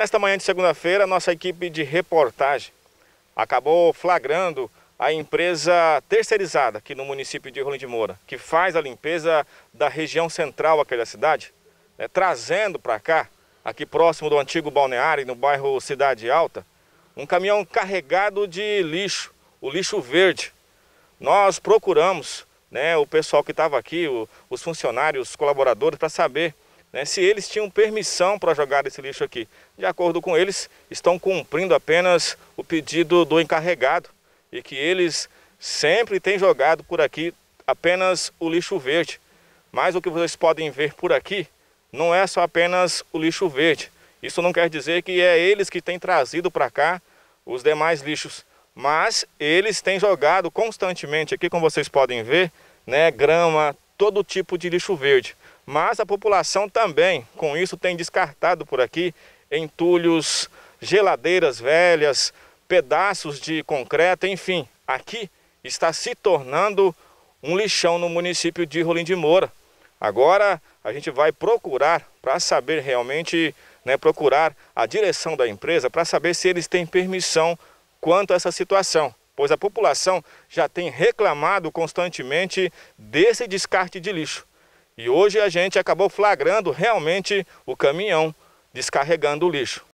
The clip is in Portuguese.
Nesta manhã de segunda-feira, nossa equipe de reportagem acabou flagrando a empresa terceirizada aqui no município de Rolim de Moura, que faz a limpeza da região central aqui da cidade, né, trazendo para cá, aqui próximo do antigo balneário, no bairro Cidade Alta, um caminhão carregado de lixo, o lixo verde. Nós procuramos né, o pessoal que estava aqui, o, os funcionários, os colaboradores, para saber né, se eles tinham permissão para jogar esse lixo aqui. De acordo com eles, estão cumprindo apenas o pedido do encarregado e que eles sempre têm jogado por aqui apenas o lixo verde. Mas o que vocês podem ver por aqui não é só apenas o lixo verde. Isso não quer dizer que é eles que têm trazido para cá os demais lixos, mas eles têm jogado constantemente aqui, como vocês podem ver, né, grama, todo tipo de lixo verde. Mas a população também, com isso, tem descartado por aqui entulhos, geladeiras velhas, pedaços de concreto, enfim. Aqui está se tornando um lixão no município de Rolim de Moura. Agora a gente vai procurar para saber realmente, né, procurar a direção da empresa para saber se eles têm permissão quanto a essa situação pois a população já tem reclamado constantemente desse descarte de lixo. E hoje a gente acabou flagrando realmente o caminhão descarregando o lixo.